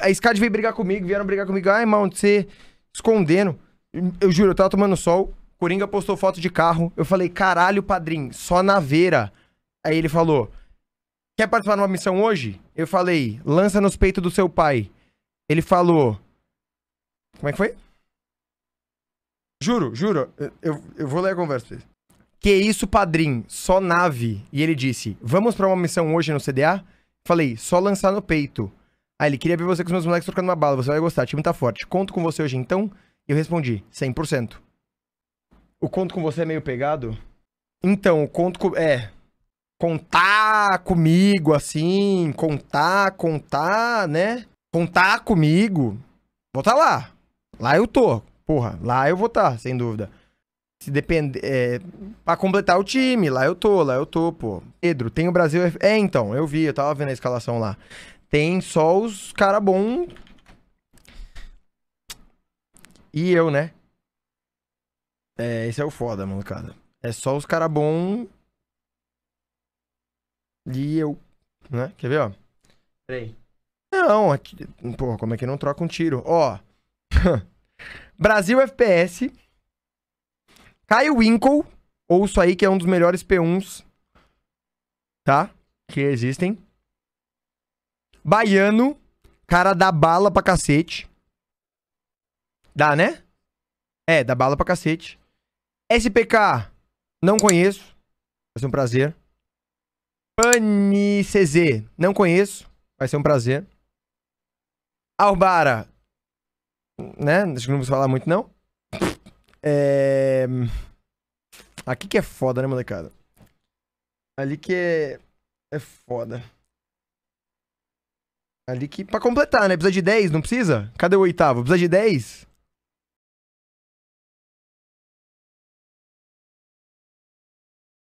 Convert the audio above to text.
a SCAD veio brigar comigo, vieram brigar comigo. Ai, mano, você escondendo. Eu juro, eu tava tomando sol. Coringa postou foto de carro. Eu falei, caralho, padrinho, só naveira. Aí ele falou, quer participar de uma missão hoje? Eu falei, lança nos peitos do seu pai. Ele falou, como é que foi? Juro, juro, eu, eu vou ler a conversa pra vocês. Que isso, padrinho, só nave. E ele disse, vamos para uma missão hoje no CDA? Falei, só lançar no peito. Ah, ele queria ver você com os meus moleques trocando uma bala, você vai gostar, o time tá forte. Conto com você hoje então? E eu respondi, 100%. O conto com você é meio pegado? Então, o conto com... É. Contar comigo, assim, contar, contar, né? Contar comigo. Vou tá lá. Lá eu tô. Porra, lá eu vou estar, tá, sem dúvida. Se depender. É, pra completar o time, lá eu tô, lá eu tô, pô. Pedro, tem o Brasil. É, então, eu vi, eu tava vendo a escalação lá. Tem só os cara bom. E eu, né? É, esse é o foda, molecada. É só os cara bom. E eu, né? Quer ver, ó? Peraí. Não, aqui... É porra, como é que não troca um tiro? Ó. Brasil FPS. Caio Winkle. Ouço aí que é um dos melhores P1s. Tá? Que existem. Baiano. Cara da bala pra cacete. Dá, né? É, da bala pra cacete. SPK, não conheço. Vai ser um prazer. PaniCZ, não conheço. Vai ser um prazer. Albara, né? Acho que não vamos falar muito, não. É... Aqui que é foda, né, molecada? Ali que é... É foda. Ali que. Pra completar, né? Precisa de 10, não precisa? Cadê o oitavo? Precisa de 10?